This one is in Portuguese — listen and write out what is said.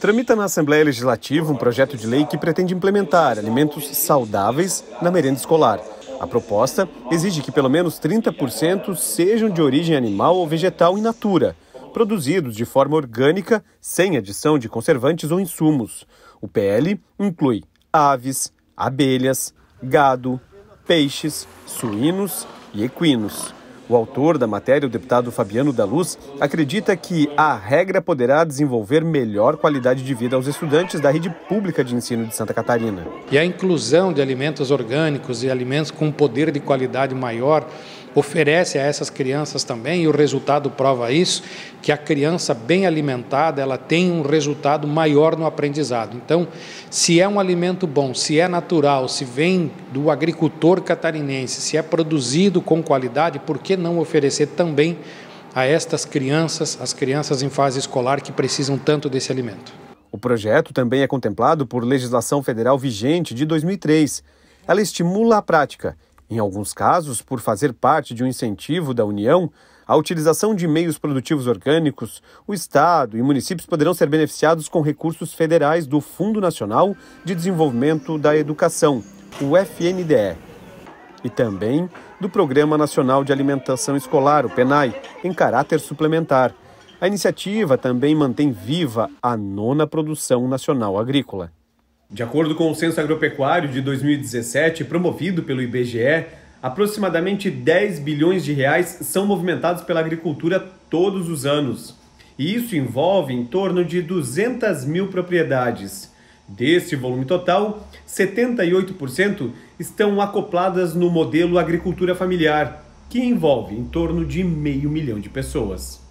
Tramita na Assembleia Legislativa um projeto de lei que pretende implementar alimentos saudáveis na merenda escolar. A proposta exige que pelo menos 30% sejam de origem animal ou vegetal in natura, produzidos de forma orgânica, sem adição de conservantes ou insumos. O PL inclui aves, abelhas, gado, peixes, suínos e equinos. O autor da matéria, o deputado Fabiano da Luz, acredita que a regra poderá desenvolver melhor qualidade de vida aos estudantes da rede pública de ensino de Santa Catarina. E a inclusão de alimentos orgânicos e alimentos com poder de qualidade maior oferece a essas crianças também, e o resultado prova isso, que a criança bem alimentada, ela tem um resultado maior no aprendizado. Então, se é um alimento bom, se é natural, se vem do agricultor catarinense, se é produzido com qualidade, por que não oferecer também a estas crianças, as crianças em fase escolar que precisam tanto desse alimento? O projeto também é contemplado por legislação federal vigente de 2003. Ela estimula a prática em alguns casos, por fazer parte de um incentivo da União à utilização de meios produtivos orgânicos, o Estado e municípios poderão ser beneficiados com recursos federais do Fundo Nacional de Desenvolvimento da Educação, o FNDE, e também do Programa Nacional de Alimentação Escolar, o PENAI, em caráter suplementar. A iniciativa também mantém viva a nona produção nacional agrícola. De acordo com o Censo Agropecuário de 2017, promovido pelo IBGE, aproximadamente 10 bilhões de reais são movimentados pela agricultura todos os anos. E isso envolve em torno de 200 mil propriedades. Desse volume total, 78% estão acopladas no modelo agricultura familiar, que envolve em torno de meio milhão de pessoas.